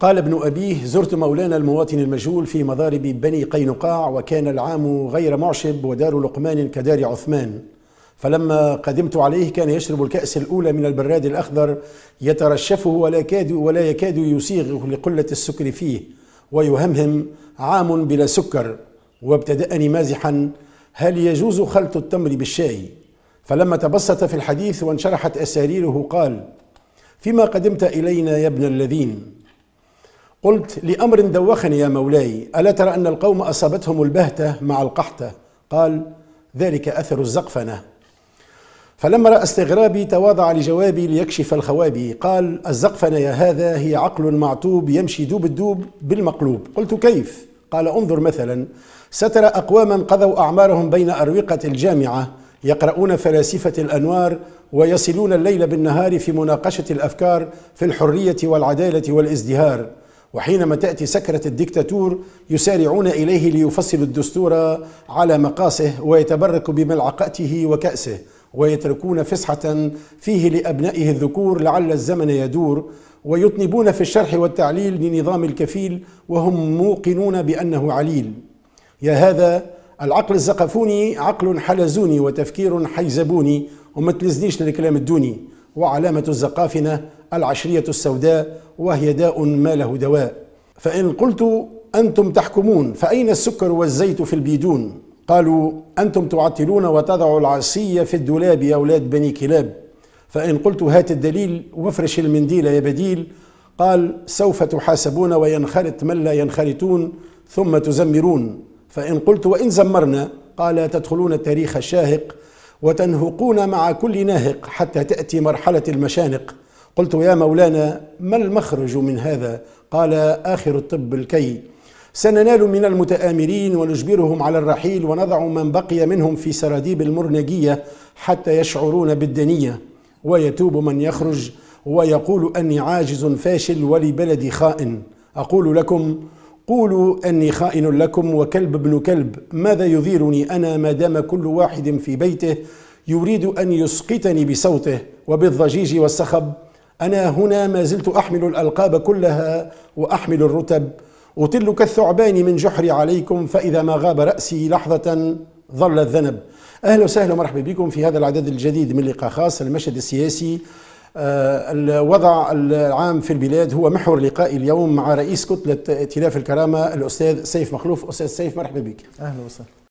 قال ابن أبيه زرت مولانا المواطن المجهول في مضارب بني قينقاع وكان العام غير معشب ودار لقمان كدار عثمان فلما قدمت عليه كان يشرب الكأس الأولى من البراد الأخضر يترشفه ولا, كاد ولا يكاد يسيغه لقلة السكر فيه ويهمهم عام بلا سكر وابتدأني مازحا هل يجوز خلط التمر بالشاي فلما تبسط في الحديث وانشرحت أساريره قال فيما قدمت إلينا يا ابن الذين قلت لأمر دوخني يا مولاي ألا ترى أن القوم أصابتهم البهتة مع القحطة قال ذلك أثر الزقفنة فلما رأى استغرابي تواضع لجوابي ليكشف الخوابي قال الزقفنة يا هذا هي عقل معطوب يمشي دوب الدوب بالمقلوب قلت كيف؟ قال انظر مثلا سترى أقواما قضوا أعمارهم بين أروقة الجامعة يقرؤون فلاسفة الأنوار ويصلون الليل بالنهار في مناقشة الأفكار في الحرية والعدالة والازدهار وحينما تأتي سكرة الدكتاتور يسارعون إليه ليفصلوا الدستور على مقاسه ويتبركوا بملعقته وكأسه ويتركون فسحة فيه لأبنائه الذكور لعل الزمن يدور ويطنبون في الشرح والتعليل لنظام الكفيل وهم موقنون بأنه عليل يا هذا العقل الزقفوني عقل حلزوني وتفكير حيزبوني وما تلزنيش للكلام الدوني وعلامة الزقافنة العشرية السوداء وهي داء ما له دواء فإن قلت أنتم تحكمون فأين السكر والزيت في البيدون قالوا أنتم تعطلون وتضعوا العصية في الدولاب يا أولاد بني كلاب فإن قلت هات الدليل وافرش المنديل يا بديل قال سوف تحاسبون وينخرط من لا ينخرطون ثم تزمرون فإن قلت وإن زمرنا قال تدخلون التاريخ الشاهق وتنهقون مع كل ناهق حتى تأتي مرحلة المشانق قلت يا مولانا ما المخرج من هذا قال آخر الطب الكي سننال من المتآمرين ونجبرهم على الرحيل ونضع من بقي منهم في سراديب المرنجية حتى يشعرون بالدنية ويتوب من يخرج ويقول أني عاجز فاشل ولبلدي خائن أقول لكم قولوا أني خائن لكم وكلب ابن كلب ماذا يذيرني أنا ما دام كل واحد في بيته يريد أن يسقطني بصوته وبالضجيج والصخب أنا هنا ما زلت أحمل الألقاب كلها وأحمل الرتب أطل كالثعبان من جحري عليكم فإذا ما غاب رأسي لحظة ظل الذنب أهلا وسهلا ومرحبا بكم في هذا العدد الجديد من لقاء خاص المشهد السياسي آه، الوضع العام في البلاد هو محور لقاء اليوم مع رئيس كتلة ائتلاف الكرامة الأستاذ سيف مخلوف أستاذ سيف مرحبا بك أهلا وسهلا